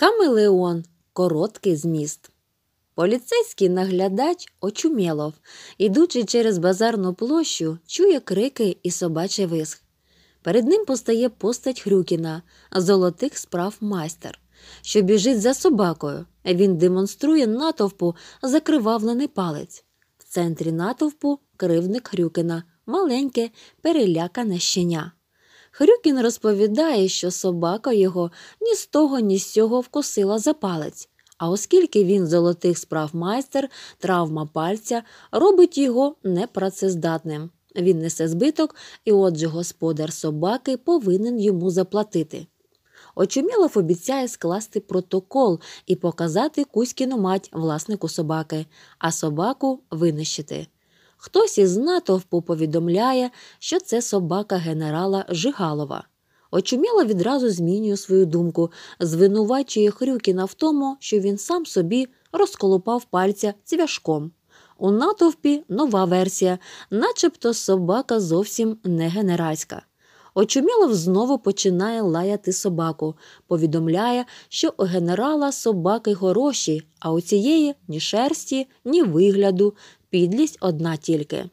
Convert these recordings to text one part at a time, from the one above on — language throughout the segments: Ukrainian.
Хамелеон короткий зміст. Поліцейський наглядач очумєлов, ідучи через базарну площу, чує крики і собачий виск. Перед ним постає постать Хрюкіна, золотих справ майстер, що біжить за собакою. Він демонструє натовпу закривавлений палець. В центрі натовпу кривник Хрюкіна, маленьке, перелякане щеня. Хрюкін розповідає, що собака його ні з того, ні з цього вкусила за палець. А оскільки він золотих справ майстер, травма пальця робить його непрацездатним. Він несе збиток, і, отже, господар собаки повинен йому заплатити. Очумілов обіцяє скласти протокол і показати Кузькіну мать власнику собаки, а собаку винищити. Хтось із натовпу повідомляє, що це собака генерала Жигалова. Очуміло відразу змінює свою думку, звинувачує Хрюкіна в тому, що він сам собі розколупав пальця цвяшком. У натовпі нова версія, начебто собака зовсім не генеральська. Очумілов знову починає лаяти собаку, повідомляє, що у генерала собаки хороші, а у цієї ні шерсті, ні вигляду, Підлість одна тільки.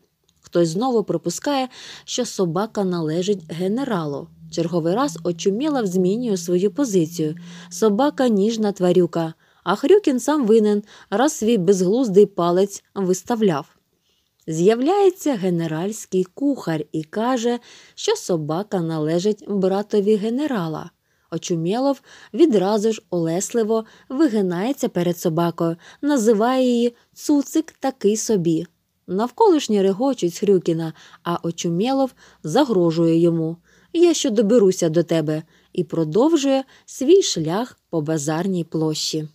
Хтось знову припускає, що собака належить генералу. Черговий раз очуміла змінює свою позицію. Собака ніжна тварюка, а Хрюкін сам винен, раз свій безглуздий палець виставляв. З'являється генеральський кухар і каже, що собака належить братові генерала. Очумєлов відразу ж олесливо вигинається перед собакою, називає її Цуцик такий собі. Навколишні регочуть з Хрюкіна, а Очумєлов загрожує йому. Я ще доберуся до тебе і продовжує свій шлях по базарній площі.